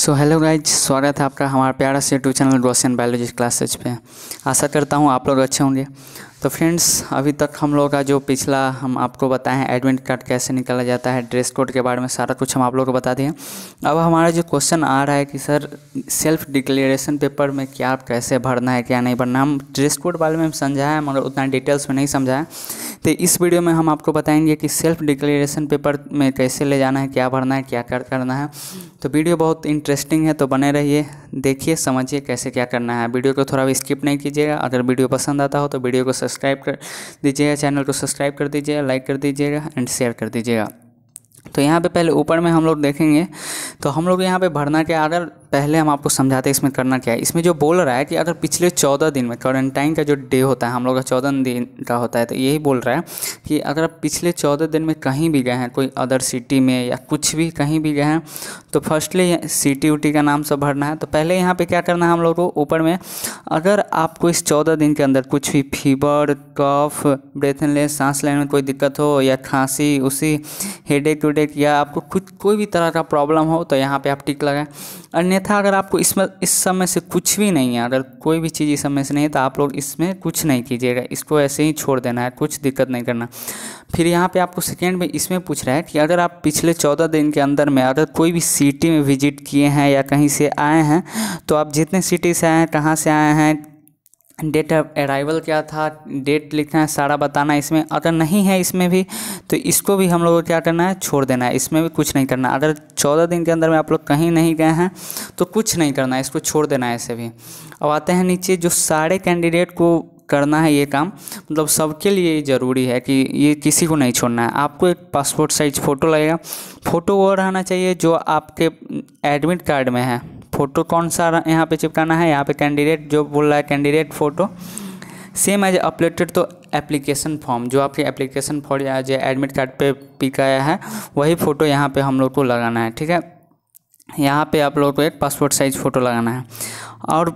so hello guys स्वागत है आपका हमारा प्यारा से YouTube channel Roshan biology classes पे आशा करता हूँ आप लोग अच्छे होंगे तो फ्रेंड्स अभी तक हम लोग का जो पिछला हम आपको बताए हैं एडमिट कार्ड कैसे निकाला जाता है ड्रेस कोड के बारे में सारा कुछ हम आप लोग को बता दिए अब हमारा जो क्वेश्चन आ रहा है कि सर सेल्फ डिक्लेरेशन पेपर में क्या कैसे भरना है क्या नहीं भरना हम ड्रेस कोड बारे में समझाया मगर उतना डिटेल्स में नहीं समझाया तो इस वीडियो में हम आपको बताएंगे कि सेल्फ डिक्लेरेशन पेपर में कैसे ले जाना है क्या भरना है क्या कर करना है तो वीडियो बहुत इंटरेस्टिंग है तो बने रहिए देखिए समझिए कैसे क्या करना है वीडियो को थोड़ा भी स्किप नहीं कीजिएगा अगर वीडियो पसंद आता हो तो वीडियो को सब्सक्राइब कर दीजिएगा चैनल को सब्सक्राइब कर दीजिएगा लाइक कर दीजिएगा एंड शेयर कर दीजिएगा तो यहाँ पे पहले ऊपर में हम लोग देखेंगे तो हम लोग यहाँ पे भरना के अगर पहले हम आपको समझाते हैं इसमें करना क्या है इसमें जो बोल रहा है कि अगर पिछले चौदह दिन में क्वारंटाइन का जो डे होता है हम लोग का चौदह दिन का होता है तो यही बोल रहा है कि अगर आप पिछले चौदह दिन में कहीं भी गए हैं कोई अदर सिटी में या कुछ भी कहीं भी गए हैं तो फर्स्टली सिटी उटी का नाम सब भरना है तो पहले यहाँ पर क्या करना है हम लोग को ऊपर में अगर आपको इस चौदह दिन के अंदर कुछ भी फीवर कफ ले सांस लेने में कोई दिक्कत हो या खांसी उसी हेडेक एक या आपको कुछ कोई भी तरह का प्रॉब्लम हो तो यहाँ पे आप टिक लगाएं अन्यथा अगर आपको इसमें इस समय से कुछ भी नहीं है अगर कोई भी चीज़ इस समय से नहीं है तो आप लोग इसमें कुछ नहीं कीजिएगा इसको ऐसे ही छोड़ देना है कुछ दिक्कत नहीं करना फिर यहाँ पे आपको सेकेंड में इसमें पूछ रहा है कि अगर आप पिछले चौदह दिन के अंदर में अगर कोई भी सिटी में विजिट किए हैं या कहीं से आए हैं तो आप जितने सिटी से आए हैं कहाँ से आए हैं डेट ऑफ अराइवल क्या था डेट लिखना है सारा बताना है इसमें अगर नहीं है इसमें भी तो इसको भी हम लोगों को क्या करना है छोड़ देना है इसमें भी कुछ नहीं करना अगर चौदह दिन के अंदर में आप लोग कहीं नहीं गए हैं तो कुछ नहीं करना है इसको छोड़ देना है ऐसे भी अब आते हैं नीचे जो सारे कैंडिडेट को करना है ये काम मतलब सबके लिए ज़रूरी है कि ये किसी को नहीं छोड़ना है आपको एक पासपोर्ट साइज फ़ोटो लगेगा फ़ोटो वो रहना चाहिए जो आपके एडमिट कार्ड में है फ़ोटो कौन सा यहाँ पे चिपकाना है यहाँ पे कैंडिडेट जो बोल रहा है candidate photo same as uploaded तो एप्लीकेशन फॉर्म जो आपके एप्लीकेशन फॉर्म या जो एडमिट कार्ड पे पिक आया है वही फ़ोटो यहाँ पे हम लोग को लगाना है ठीक है यहाँ पे आप लोग को एक पासपोर्ट साइज़ फ़ोटो लगाना है और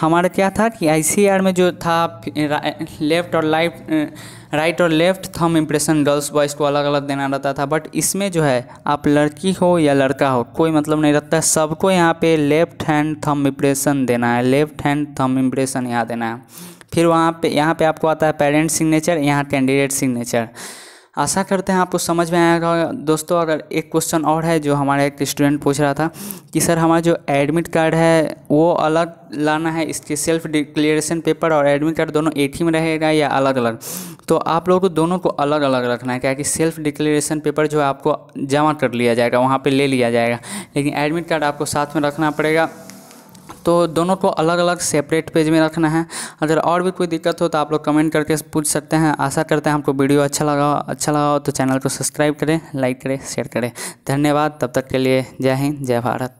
हमारा क्या था कि आई में जो था लेफ़्ट और लाइट राइट और left thumb impression girls boys को अलग अलग देना रहता था बट इसमें जो है आप लड़की हो या लड़का हो कोई मतलब नहीं रखता है सबको यहाँ पे लेफ़्ट हैंड थम इम्प्रेशन देना है लेफ़्ट हैंड थम इम्प्रेशन यहाँ देना है फिर वहाँ पे यहाँ पे आपको आता है पेरेंट सिग्नेचर यहाँ कैंडिडेट सिग्नेचर आशा करते हैं आपको समझ में आएगा दोस्तों अगर एक क्वेश्चन और है जो हमारा एक स्टूडेंट पूछ रहा था कि सर हमारा जो एडमिट कार्ड है वो अलग लाना है इसके सेल्फ डिक्लेरेशन पेपर और एडमिट कार्ड दोनों एक ही में रहेगा या अलग अलग तो आप लोगों को दोनों को अलग अलग रखना है क्या कि सेल्फ डिक्लेरेशन पेपर जो है आपको जमा कर लिया जाएगा वहाँ पर ले लिया जाएगा लेकिन एडमिट कार्ड आपको साथ में रखना पड़ेगा तो दोनों को अलग अलग सेपरेट पेज में रखना है अगर और भी कोई दिक्कत हो तो आप लोग कमेंट करके पूछ सकते हैं आशा करते हैं हमको वीडियो अच्छा लगा अच्छा लगा हो तो चैनल को सब्सक्राइब करें लाइक करें शेयर करें धन्यवाद तब तक के लिए जय हिंद जय भारत